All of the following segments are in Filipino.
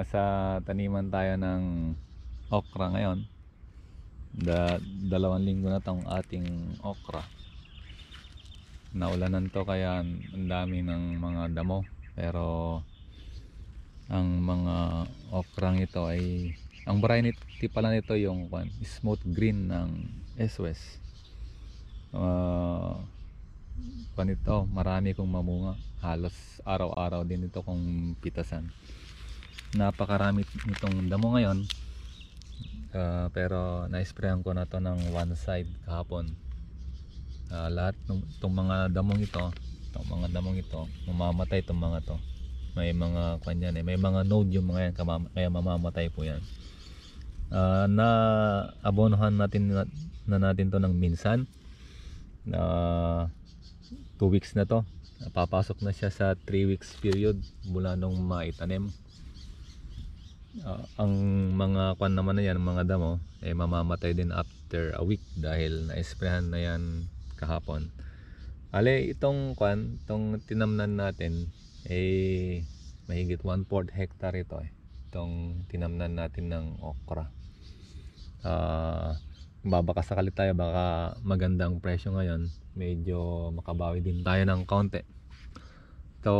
nasa taniman tayo ng okra ngayon da dalawang linggo na tong ating okra naulanan to kaya ang dami ng mga damo pero ang mga okrang ito ay ang variety pala nito yung smooth green ng SOS uh, ah, panito marami kong mamunga halos araw-araw din ito kung pitasan napakarami nitong damo ngayon uh, pero naisprayan ko na to ng one side kahapon uh, lahat ng, itong mga damong ito itong mga damong ito mamamatay itong mga to may mga kanyan eh may mga node yung mga yan kaya mamamatay po yan uh, ah, na abonohan natin na, na natin to ng minsan na uh, 2 weeks na to papasok na siya sa 3 weeks period mula nung maitanim uh, ang mga kwan naman na yan, mga damo, eh mamamatay din after a week dahil naisprehan na yan kahapon. Ale, itong kwan, itong tinamnan natin, eh mahigit 1-4 hectare ito eh. Itong tinamnan natin ng okra. Ah... Uh, baka sakali tayo baka magandang presyo ngayon medyo makabawi din tayo ng konti. So,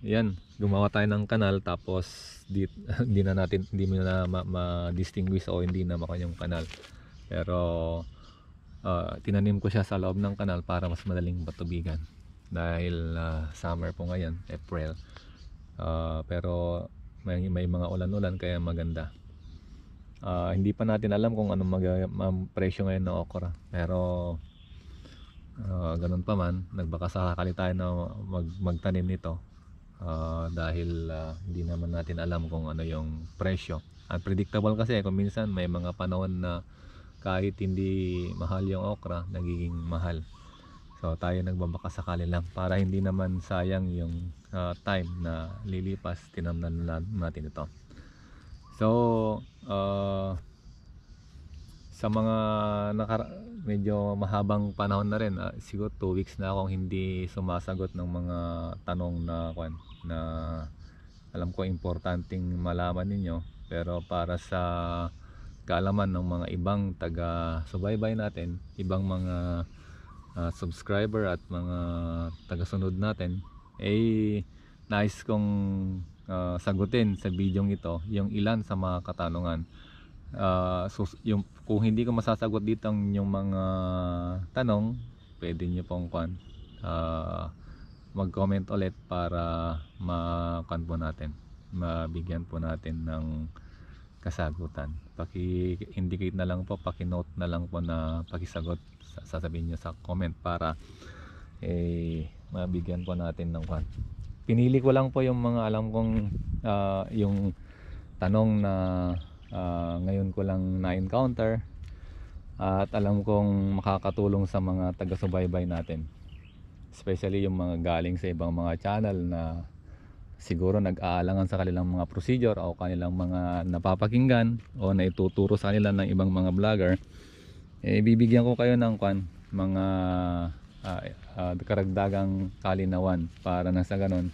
yan, gumawa tayo ng kanal tapos di, di na natin hindi mo na ma-distinguish ma, o hindi na maka yung kanal. Pero uh, tinanim ko siya sa loob ng kanal para mas madaling patubigan dahil uh, summer po ngayon, April. Uh, pero may, may mga ulan-ulan kaya maganda. Uh, hindi pa natin alam kung anong mag- presyo ngayon ng okra. Pero uh, ganun pa man nagbaka sakali tayo na mag, magtanim nito uh, dahil uh, hindi naman natin alam kung ano yung presyo at predictable kasi kung minsan may mga panahon na kahit hindi mahal yung okra nagiging mahal so tayo nagbabaka sakali lang para hindi naman sayang yung uh, time na lilipas tinamnan natin ito so uh, sa mga nakara medyo mahabang panahon na rin. Uh, siguro 2 weeks na akong hindi sumasagot ng mga tanong na kwan na alam ko importanteng malaman ninyo pero para sa kaalaman ng mga ibang taga subaybay natin, ibang mga uh, subscriber at mga tagasunod natin eh nais kong uh, sagutin sa video ito yung ilan sa mga katanungan uh, so, yung, kung hindi ko masasagot dito ang yung mga tanong pwede niyo pong kwan uh, ah, mag comment ulit para makan po natin mabigyan po natin ng kasagutan paki-indicate na lang po paki-note na lang po na pakisagot sasabihin niyo sa comment para eh, mabigyan po natin ng kwan pinili ko lang po yung mga alam kong uh, yung tanong na Ah, ngayon ko lang na-encounter at alam kong makakatulong sa mga taga-subaybay natin especially yung mga galing sa ibang mga channel na siguro nag-aalangan sa kanilang mga procedure o kanilang mga napapakinggan o naituturo sa kanila ng ibang mga vlogger eh, bibigyan ko kayo ng kwan, mga uh, uh, karagdagang kalinawan para na sa ganon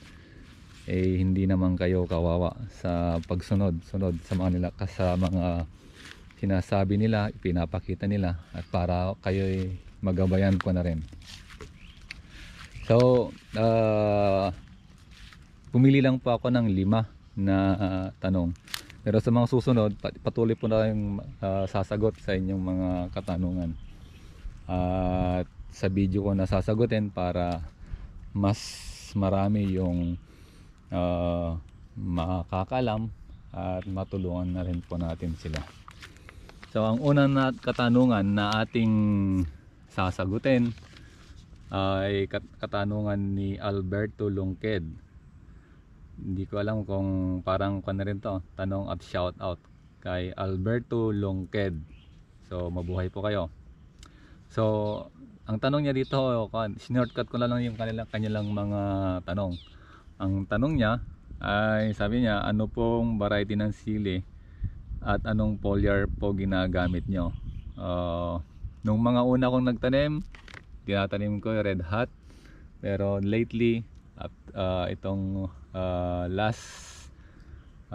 eh hindi naman kayo kawawa sa pagsunod-sunod sa mga nila sa mga sinasabi nila, ipinapakita nila at para kayo ay magabayan ko na rin. So, uh, pumili lang po ako ng lima na uh, tanong. Pero sa mga susunod, patuloy po na yung uh, ah, sasagot sa inyong mga katanungan. At uh, sa video ko na sasagutin para mas marami yung uh, ah, makakalam at matulungan na rin po natin sila. So ang unang na katanungan na ating sasagutin ay kat katanungan ni Alberto Lungked. Hindi ko alam kung parang ko na rin to, tanong at shout out kay Alberto Lungked. So mabuhay po kayo. So ang tanong niya dito, shortcut ko lang yung kanilang, kanilang mga tanong. Ang tanong niya ay sabi niya ano pong variety ng sili at anong foliar po ginagamit nyo. Uh, ah, nung mga una kong nagtanim, tinatanim ko yung red hot Pero lately, at, uh, itong uh, last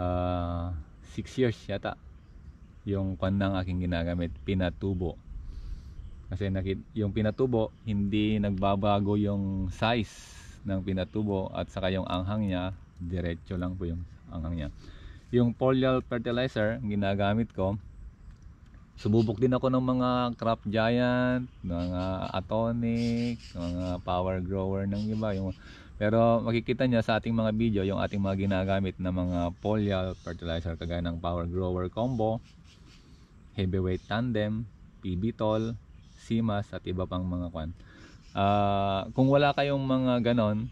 6 uh, years yata, yung kwan ng aking ginagamit, pinatubo kasi yung pinatubo hindi nagbabago yung size ng pinatubo at saka yung anghang niya diretso lang po yung anghang niya yung foliar fertilizer ginagamit ko sububok din ako ng mga crop giant mga atonic mga power grower ng iba yung pero makikita niya sa ating mga video yung ating mga ginagamit na mga foliar fertilizer kagaya ng power grower combo, heavyweight tandem, pibitol, simas at iba pang mga kwan. Uh, kung wala kayong mga ganon,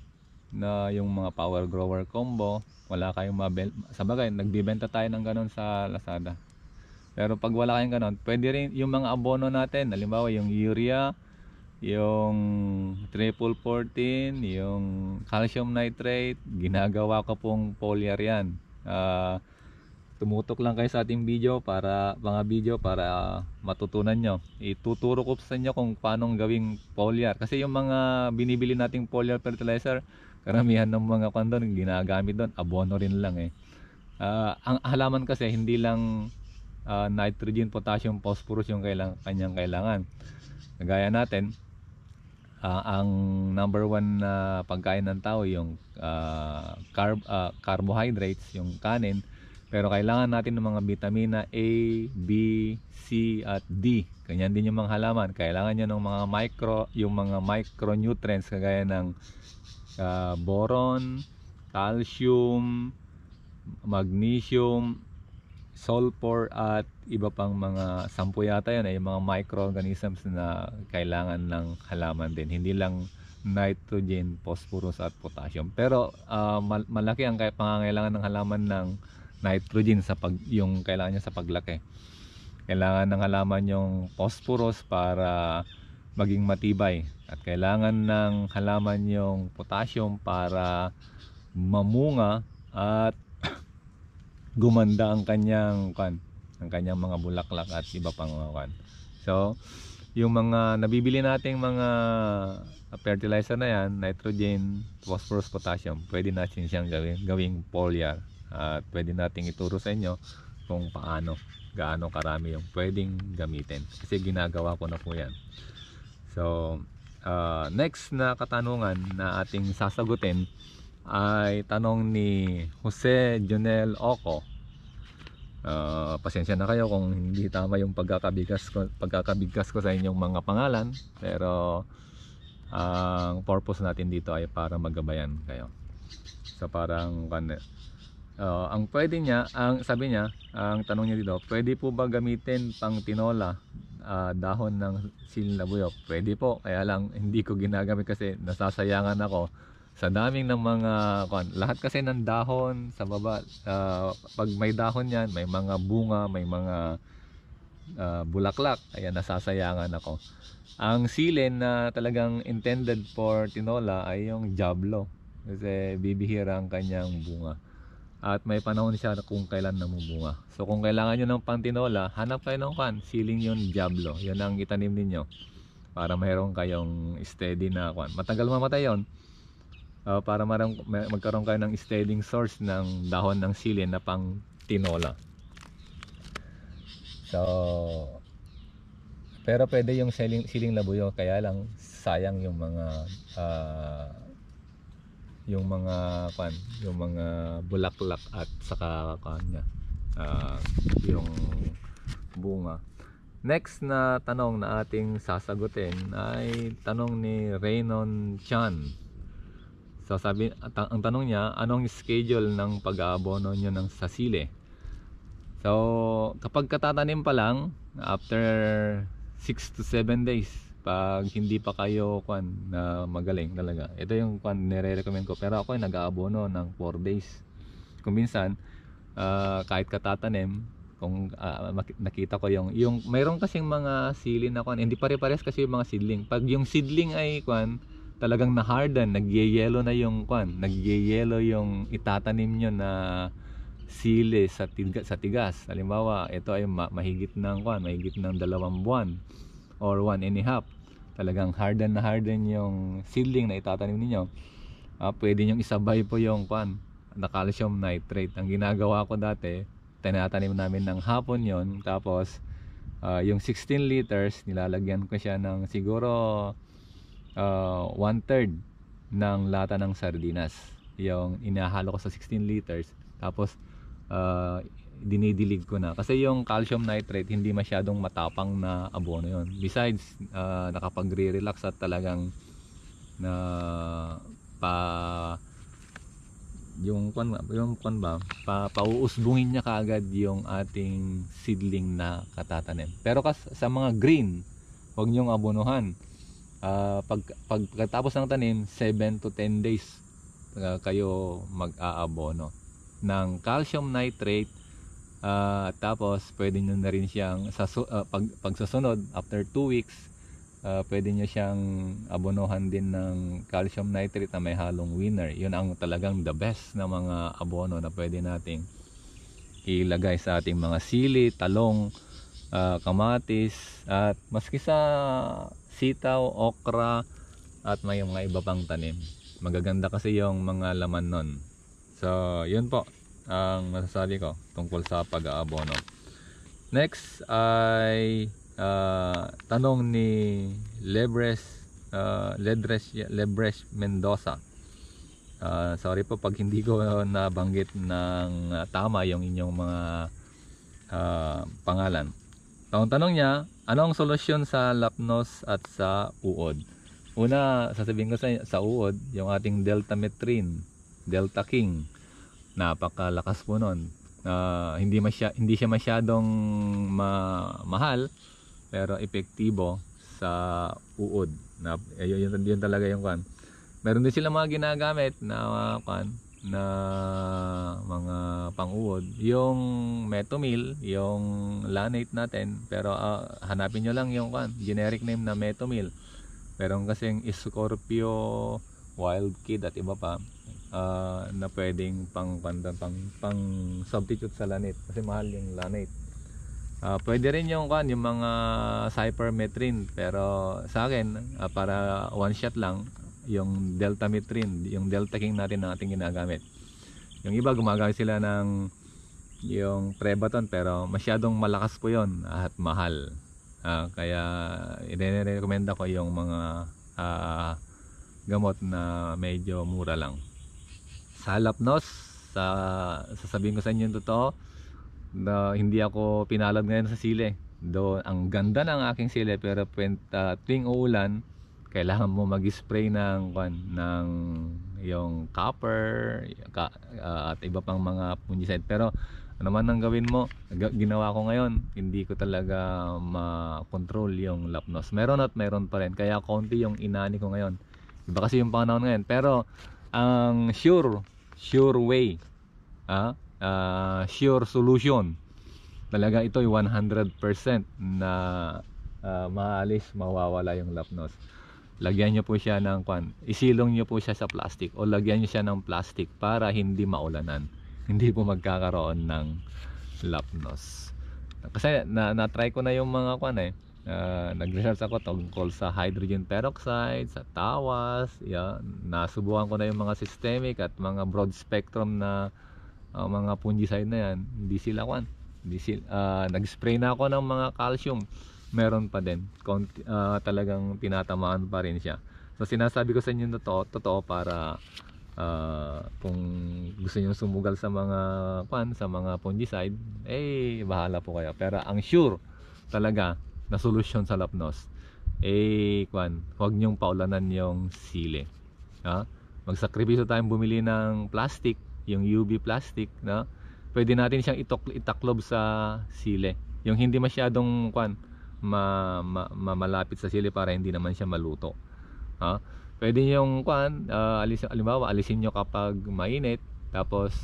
na yung mga power grower combo, wala kayong mabel sa bagay, nagbibenta tayo ng ganon sa Lazada. Pero pag wala kayong ganon, pwede rin yung mga abono natin, halimbawa yung urea, yung triple 14 yung calcium nitrate ginagawa ko pong foliar yan uh, tumutok lang kayo sa ating video para mga video para matutunan nyo ituturo ko sa inyo kung paano gawing foliar kasi yung mga binibili nating foliar fertilizer karamihan ng mga kondon ginagamit doon abono rin lang eh uh, ang halaman kasi hindi lang uh, nitrogen, potassium, phosphorus yung kailang, kanyang kailangan gaya natin uh, ang number one na uh, pagkain ng tao yung uh, carb, uh, carbohydrates yung kanin pero kailangan natin ng mga vitamina A, B, C at D. Ganyan din yung mga halaman. Kailangan niya ng mga micro, yung mga micronutrients kagaya ng uh, boron, calcium, magnesium, sulfur at iba pang mga sampu yata yun ay eh, mga microorganisms na kailangan ng halaman din hindi lang nitrogen, phosphorus at potassium pero uh, malaki ang pangangailangan ng halaman ng nitrogen sa pag, yung kailangan niya sa paglaki. Kailangan ng halaman yung phosphorus para maging matibay at kailangan ng halaman yung potassium para mamunga at gumanda ang kanyang kan ang kanyang mga bulaklak at iba pang mga kan. So, yung mga nabibili nating mga fertilizer na yan, nitrogen, phosphorus, potassium, pwede natin siyang gawin, gawing foliar at pwede nating ituro sa inyo kung paano gaano karami yung pwedeng gamitin kasi ginagawa ko na po yan so uh, next na katanungan na ating sasagutin ay tanong ni Jose Junel Oco uh, pasensya na kayo kung hindi tama yung pagkakabigkas ko, pagkakabigkas ko sa inyong mga pangalan pero ang purpose natin dito ay para magabayan kayo so parang Uh, ang pwede niya, ang sabi niya, ang tanong niya dito, pwede po ba gamitin pang tinola uh, dahon ng silinabuyok? Pwede po, kaya lang hindi ko ginagamit kasi nasasayangan ako sa daming ng mga kon, lahat kasi ng dahon sa baba uh, pag may dahon yan may mga bunga may mga uh, bulaklak ayan nasasayangan ako ang silin na talagang intended for tinola ay yung jablo kasi bibihira ang kanyang bunga at may panahon siya kung kailan namumunga. So kung kailangan nyo ng pantinola, hanap kayo ng kan, siling yung jablo. Yun ang itanim ninyo para mayroon kayong steady na kan. Matagal mamatay yun uh, para marang, magkaroon kayo ng steady source ng dahon ng siling na pang tinola. So, pero pwede yung siling, siling labuyo, kaya lang sayang yung mga uh, yung mga kan, yung mga bulaklak at saka kanya uh, ah, yung bunga. Next na tanong na ating sasagutin ay tanong ni Raynon Chan. Sasabi, at ang tanong niya, anong schedule ng pag-aabono niyo ng sasile? So, kapag katatanim pa lang, after 6 to 7 days, pag hindi pa kayo kwan na magaling talaga ito yung kwan nire-recommend ko pero ako ay nag-aabono ng 4 days kung minsan uh, kahit katatanim kung uh, nakita ko yung yung mayroon kasing mga sili na kwan hindi pare-pares kasi yung mga seedling pag yung seedling ay kwan talagang na-harden nagyeyelo na yung kwan nagyeyelo yung itatanim nyo na sili sa tigas, sa tigas. Halimbawa, ito ay ma mahigit ng kwan, mahigit ng dalawang buwan or one and a half talagang harden na harden yung seedling na itatanim ninyo uh, pwede nyong isabay po yung pan na calcium nitrate ang ginagawa ko dati tinatanim namin ng hapon yon tapos uh, yung 16 liters nilalagyan ko siya ng siguro uh, ah, one third ng lata ng sardinas yung inahalo ko sa 16 liters tapos uh, dinidilig ko na. Kasi yung calcium nitrate, hindi masyadong matapang na abono yon Besides, uh, ah, nakapag-relax at talagang na pa yung kwan yung kwan ba, pa, pauusbungin niya kaagad yung ating seedling na katatanim. Pero kas, sa mga green, huwag niyong abonuhan. Uh, ah, pag, pagkatapos ng tanim, 7 to 10 days uh, kayo mag-aabono ng calcium nitrate Uh, ah, at tapos pwede nyo na rin siyang sa uh, pag, pagsusunod after 2 weeks uh, pwede nyo siyang abonohan din ng calcium nitrate na may halong winner. Yun ang talagang the best na mga abono na pwede nating ilagay sa ating mga sili, talong, uh, kamatis at maski sa sitaw, okra at may mga iba pang tanim. Magaganda kasi yung mga laman nun. So, yun po ang masasabi ko tungkol sa pag-aabono. Next ay uh, tanong ni Lebres uh, ah, Ledres Lebres Mendoza. Uh, sorry po pag hindi ko nabanggit ng tama yung inyong mga uh, pangalan. ang tanong niya, ano ang solusyon sa lapnos at sa uod? Una, sasabihin ko sa, sa uod, yung ating deltamethrin, delta king, napakalakas po noon uh, hindi masya, hindi siya masyadong ma, mahal pero epektibo sa uod na ayun yun, yun talaga yung kan meron din sila mga ginagamit na kan na mga pang-uod yung metomil yung lanate natin pero uh, hanapin nyo lang yung kan generic name na metomil pero meron kasing Scorpio Wild Kid at iba pa uh, na pwedeng pang, pang, pang, pang substitute sa lanit kasi mahal yung lanit uh, pwede rin yung kan yung mga cypermethrin pero sa akin uh, para one shot lang yung delta metrin yung delta king natin na ating ginagamit yung iba gumagamit sila ng yung prebaton pero masyadong malakas po yon at mahal uh, kaya ire-recommenda ko yung mga uh, gamot na medyo mura lang sa Halapnos sa sasabihin ko sa inyo yung totoo na hindi ako pinalad ngayon sa sili do ang ganda ng aking sili pero uh, tuwing uulan kailangan mo mag-spray ng kwan ng yung copper ka, uh, at iba pang mga fungicide pero ano man ang gawin mo ginawa ko ngayon hindi ko talaga ma-control yung lapnos meron at meron pa rin kaya konti yung inani ko ngayon iba kasi yung panahon ngayon pero ang sure sure way ah, uh, sure solution talaga ito ay 100% na uh, maalis mawawala yung lapnos lagyan nyo po siya ng kwan isilong nyo po siya sa plastic o lagyan nyo siya ng plastic para hindi maulanan hindi po magkakaroon ng lapnos kasi na, na try ko na yung mga kwan eh uh, ah, nag-research ako tungkol sa hydrogen peroxide, sa tawas, yeah, nasubukan ko na yung mga systemic at mga broad spectrum na uh, mga fungicide na yan, hindi sila kwan. uh, nag-spray na ako ng mga calcium, meron pa din. Konti, uh, talagang tinatamaan pa rin siya. So sinasabi ko sa inyo na to totoo para uh, kung gusto niyo sumugal sa mga kwan, sa mga fungicide, eh bahala po kayo. Pero ang sure talaga na solusyon sa lapnos eh kwan huwag niyong paulanan yung sili ha? magsakripisyo tayong bumili ng plastic yung UV plastic na pwede natin siyang itok, itaklob sa sili yung hindi masyadong kwan ma, ma, ma, malapit sa sili para hindi naman siya maluto ha? pwede yung kwan uh, ah, alisin alimbawa alisin niyo kapag mainit tapos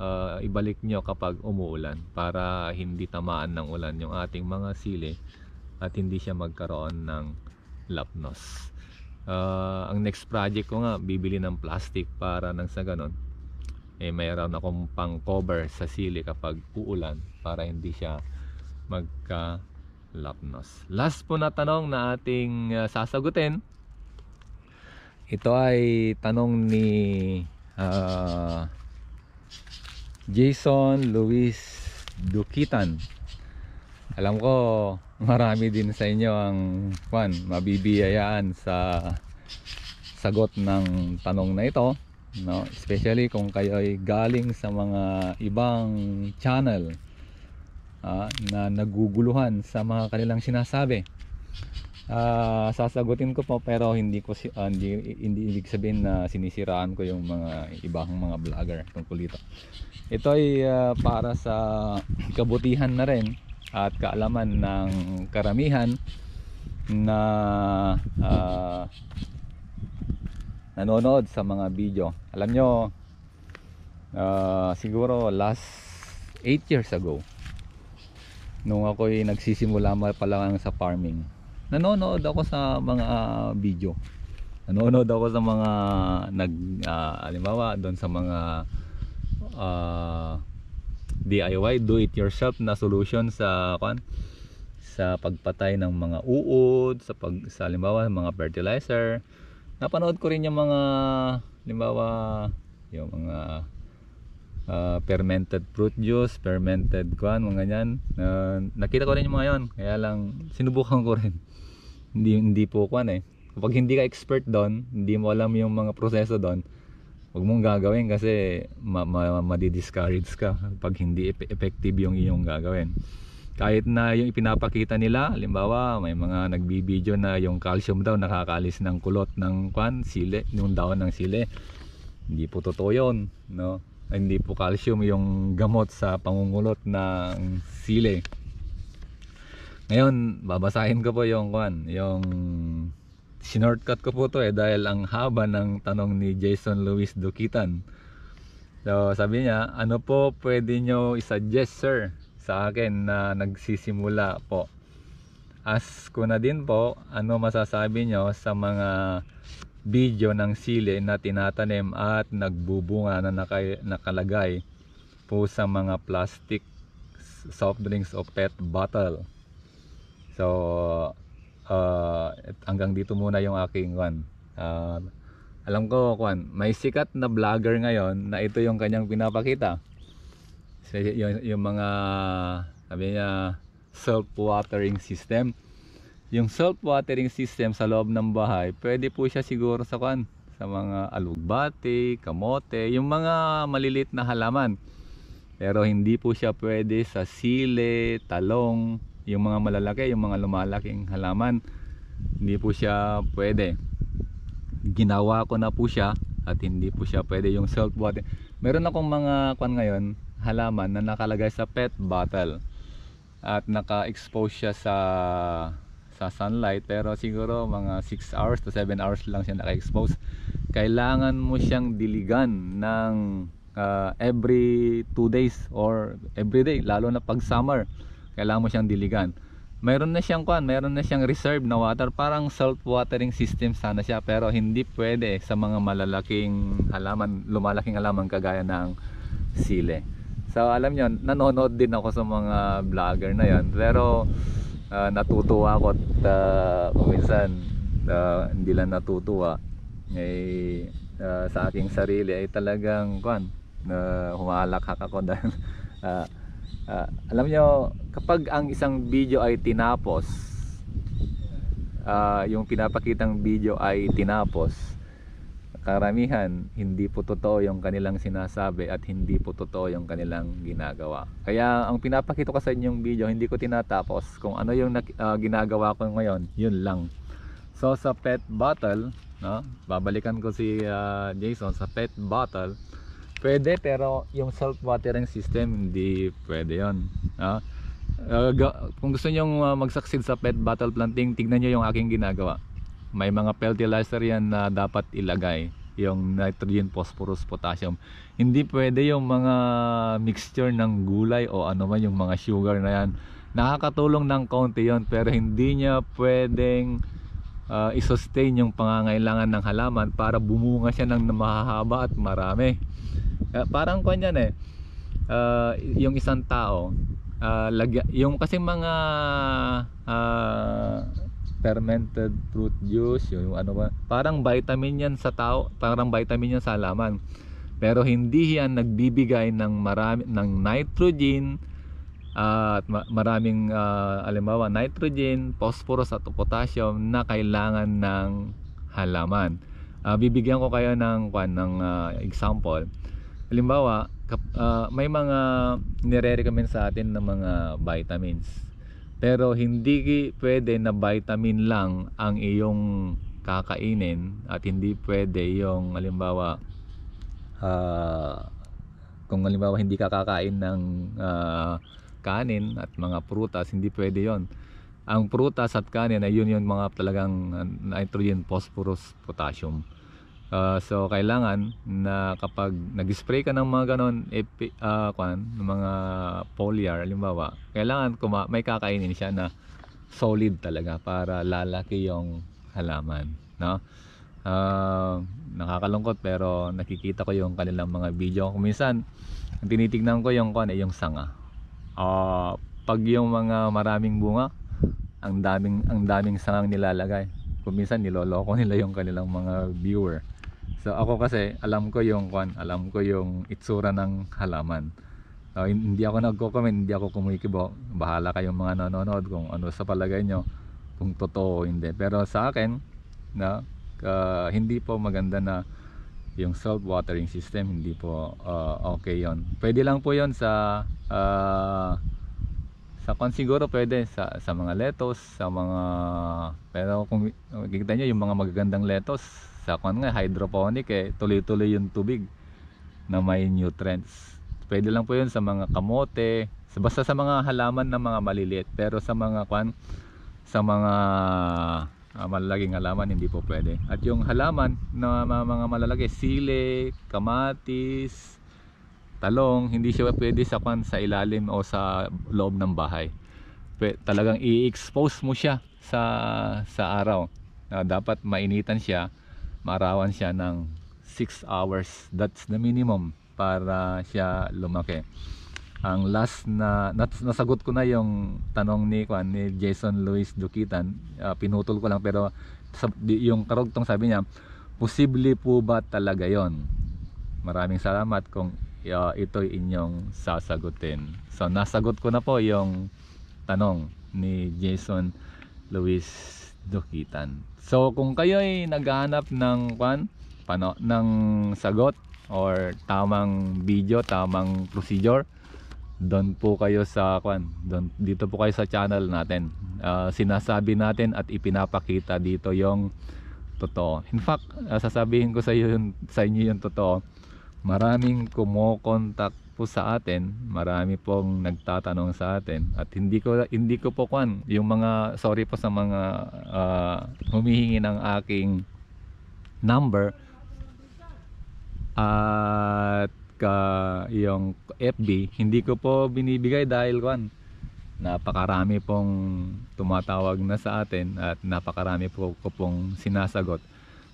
uh, ibalik niyo kapag umuulan para hindi tamaan ng ulan yung ating mga sili at hindi siya magkaroon ng lapnos uh, ang next project ko nga bibili ng plastic para nang sa ganon eh mayroon akong pang cover sa sili kapag uulan para hindi siya magka lapnos last po na tanong na ating uh, sasagutin ito ay tanong ni uh, Jason Luis Dukitan alam ko marami din sa inyo ang fan mabibiyayaan sa sagot ng tanong na ito no especially kung kayo ay galing sa mga ibang channel uh, na naguguluhan sa mga kanilang sinasabi Ah, sasagutin ko po pero hindi ko uh, hindi, hindi ibig sabihin na sinisiraan ko yung mga ibang mga vlogger tungkol dito ito ay uh, para sa kabutihan na rin at kaalaman ng karamihan na uh, nanonood sa mga video alam nyo uh, siguro last 8 years ago nung ako'y nagsisimula pa lang sa farming nanonood ako sa mga video nanonood ako sa mga nag uh, ah, alimbawa doon sa mga uh, DIY, do it yourself na solution sa kan sa pagpatay ng mga uod, sa pag sa halimbawa mga fertilizer. Napanood ko rin yung mga halimbawa yung mga uh, fermented fruit juice, fermented kuan, mga ganyan. Uh, nakita ko rin yung mga yon. Kaya lang sinubukan ko rin. hindi hindi po kuan eh. Kapag hindi ka expert doon, hindi mo alam yung mga proseso doon, Huwag mong gagawin kasi ma ma madi-discourage ka pag hindi effective yung iyong gagawin. Kahit na yung ipinapakita nila, halimbawa may mga nagbibideo na yung calcium daw nakakalis ng kulot ng kwan, sile, yung daon ng sile. Hindi po totoo yun, no? Hindi po calcium yung gamot sa pangungulot ng sile. Ngayon, babasahin ko po yung kwan, yung sinortcut ko po to eh dahil ang haba ng tanong ni Jason Luis Dukitan. So sabi niya, ano po pwede nyo isuggest sir sa akin na nagsisimula po? As ko na din po, ano masasabi nyo sa mga video ng sili na tinatanim at nagbubunga na naka, nakalagay po sa mga plastic soft drinks o pet bottle. So, uh, hanggang dito muna yung aking kwan. Uh, alam ko kwan, may sikat na vlogger ngayon na ito yung kanyang pinapakita. Yung, yung mga sabi niya self-watering system. Yung self-watering system sa loob ng bahay, pwede po siya siguro sa kwan sa mga alugbati, kamote, yung mga malilit na halaman. Pero hindi po siya pwede sa sile, talong, yung mga malalaki yung mga lumalaking halaman hindi po siya pwede ginawa ko na po siya at hindi po siya pwede yung salt water meron akong mga kwan ngayon halaman na nakalagay sa pet bottle at naka-expose siya sa sa sunlight pero siguro mga 6 hours to 7 hours lang siya naka-expose kailangan mo siyang diligan ng uh, every 2 days or every day lalo na pag summer kailangan mo siyang diligan meron na siyang kwan, meron na siyang reserve na water, parang salt watering system sana siya pero hindi pwede sa mga malalaking halaman, lumalaking halaman kagaya ng sile. So alam niyo, nanonood din ako sa mga vlogger na yan pero uh, natutuwa ako at uh, minsan uh, hindi lang natutuwa eh uh, sa aking sarili ay eh, talagang kwan, uh, humalakak ako dahil uh, uh, alam nyo kapag ang isang video ay tinapos uh, yung pinapakitang video ay tinapos karamihan hindi po totoo yung kanilang sinasabi at hindi po totoo yung kanilang ginagawa kaya ang pinapakita ko sa inyong video hindi ko tinatapos kung ano yung uh, ginagawa ko ngayon yun lang so sa pet bottle no, babalikan ko si uh, Jason sa pet bottle Pwede pero yung self watering system hindi pwede 'yon. No? Uh, kung gusto niyo uh, mag-succeed sa pet bottle planting, tignan niyo yung aking ginagawa. May mga fertilizer yan na dapat ilagay, yung nitrogen, phosphorus, potassium. Hindi pwede yung mga mixture ng gulay o ano man yung mga sugar na yan. Nakakatulong ng konti 'yon pero hindi niya pwedeng uh, isustain yung pangangailangan ng halaman para bumunga siya ng mahahaba at marami Uh, parang kwan yan eh. Uh, yung isang tao, uh, lagya, yung kasi mga uh, fermented fruit juice, yung, yung ano ba, parang vitamin yan sa tao, parang vitamin yan sa halaman. Pero hindi yan nagbibigay ng marami ng nitrogen at maraming uh, alimbawa nitrogen, phosphorus at potassium na kailangan ng halaman. Uh, bibigyan ko kayo ng kwan ng uh, example halimbawa kap, uh, may mga nire-recommend sa atin ng mga vitamins pero hindi pwede na vitamin lang ang iyong kakainin at hindi pwede yung halimbawa uh, kung halimbawa hindi ka kakain ng uh, kanin at mga prutas hindi pwede yon ang prutas at kanin ay yun yung mga talagang nitrogen, phosphorus, potassium Uh, so kailangan na kapag nag-spray ka ng mga ganon eh, ah, uh, kwan, ng mga foliar halimbawa, kailangan kuma may kakainin siya na solid talaga para lalaki yung halaman, no? Uh, nakakalungkot pero nakikita ko yung kanilang mga video. Minsan tinitingnan ko yung kwan, eh, yung sanga. Uh, pag yung mga maraming bunga, ang daming ang daming sangang nilalagay. Kung minsan niloloko nila yung kanilang mga viewer So ako kasi alam ko yung kwan, alam ko yung itsura ng halaman. So, hindi ako nagko-comment, hindi ako kumikibo. Bahala kayong mga nanonood kung ano sa palagay nyo kung totoo o hindi. Pero sa akin na uh, hindi po maganda na yung salt watering system hindi po uh, okay yon pwede lang po yon sa uh, sa kon siguro pwede sa, sa mga lettuce sa mga pero kung uh, kikita nyo yung mga magagandang lettuce sa kon nga hydroponic eh tuloy-tuloy yung tubig na may nutrients pwede lang po yun sa mga kamote basta sa mga halaman ng mga maliliit pero sa mga kwan sa mga uh, ah, malalaging halaman hindi po pwede at yung halaman na mga mga malalaki sili, kamatis talong hindi siya pwede sa kwan sa ilalim o sa loob ng bahay talagang i-expose mo siya sa, sa araw na ah, dapat mainitan siya marawan siya ng 6 hours. That's the minimum para siya lumaki. Ang last na nas, nasagot ko na yung tanong ni Kwan ni Jason Luis Dukitan, uh, ah, pinutol ko lang pero sab, yung karugtong sabi niya, posible po ba talaga 'yon? Maraming salamat kung uh, ito'y inyong sasagutin. So nasagot ko na po yung tanong ni Jason Luis Dukitan. So kung kayo ay naghahanap ng kwan, pano, ng sagot or tamang video, tamang procedure, doon po kayo sa kwan, doon, dito po kayo sa channel natin. Uh, sinasabi natin at ipinapakita dito yung totoo. In fact, uh, sasabihin ko sa iyo sa inyo yung totoo. Maraming kumo-contact po sa atin, marami pong nagtatanong sa atin at hindi ko hindi ko po kwan yung mga sorry po sa mga uh, humihingi ng aking number at uh, yung FB hindi ko po binibigay dahil kwan napakarami pong tumatawag na sa atin at napakarami po ko pong sinasagot.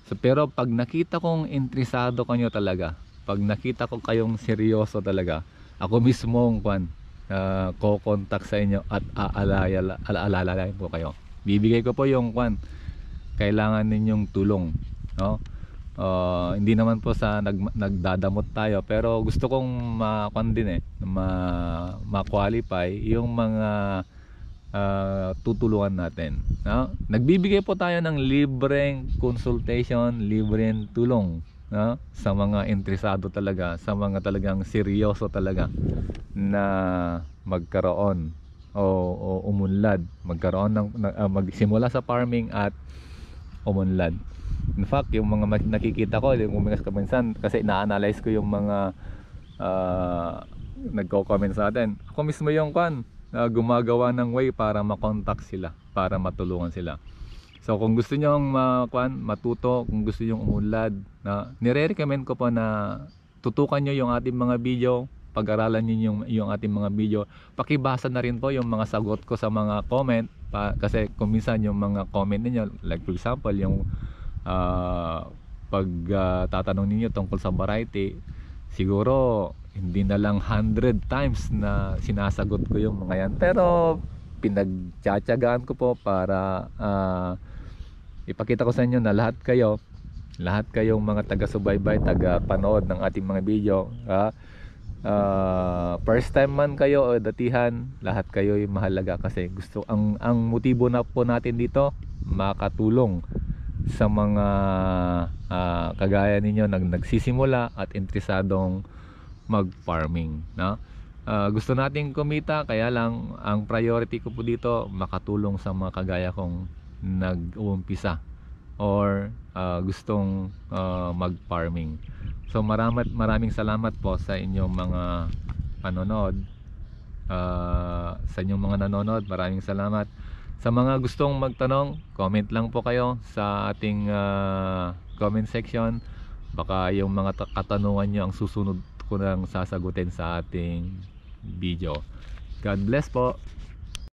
So, pero pag nakita kong interesado kanyo talaga, pag nakita ko kayong seryoso talaga, ako mismo ang kwan, uh, ah, ko-contact sa inyo at aalalayan ko kayo. Bibigay ko po yung kwan, kailangan ninyong tulong. No? Uh, hindi naman po sa nag, nagdadamot tayo pero gusto kong makuan din eh ma, ma-qualify yung mga uh, tutulungan natin. No? Nagbibigay po tayo ng libreng consultation, libreng tulong no? sa mga interesado talaga sa mga talagang seryoso talaga na magkaroon o, o umunlad magkaroon ng uh, magsimula sa farming at umunlad in fact yung mga nakikita ko yung kumikas ka minsan kasi na-analyze ko yung mga uh, nagko-comment sa atin ako mismo yung kan uh, gumagawa ng way para makontakt sila para matulungan sila So kung gusto nyo makuan, matuto, kung gusto niyo umunlad, na nirerecommend ko po na tutukan niyo yung ating mga video, pag-aralan niyo yung, yung ating mga video. Pakibasa na rin po yung mga sagot ko sa mga comment pa, kasi kung minsan yung mga comment niyo like for example yung uh, pag uh, ninyo tungkol sa variety, siguro hindi na lang 100 times na sinasagot ko yung mga yan. Pero pinagtsatsagaan ko po para uh, ipakita ko sa inyo na lahat kayo lahat kayong mga taga-subaybay, taga-panood ng ating mga video. Ha? Uh, first time man kayo o datihan, lahat kayo ay mahalaga kasi gusto ang ang motibo na po natin dito makatulong sa mga uh, kagaya ninyo nag nagsisimula at interesadong mag-farming, no? Uh, gusto nating kumita kaya lang ang priority ko po dito makatulong sa mga kagaya kong nag-uumpisa or uh, gustong uh, mag-farming. So maramat maraming salamat po sa inyong mga panonood. Uh, sa inyong mga nanonood, maraming salamat. Sa mga gustong magtanong, comment lang po kayo sa ating uh, comment section. Baka yung mga katanungan nyo ang susunod ko nang sasagutin sa ating video. God bless po.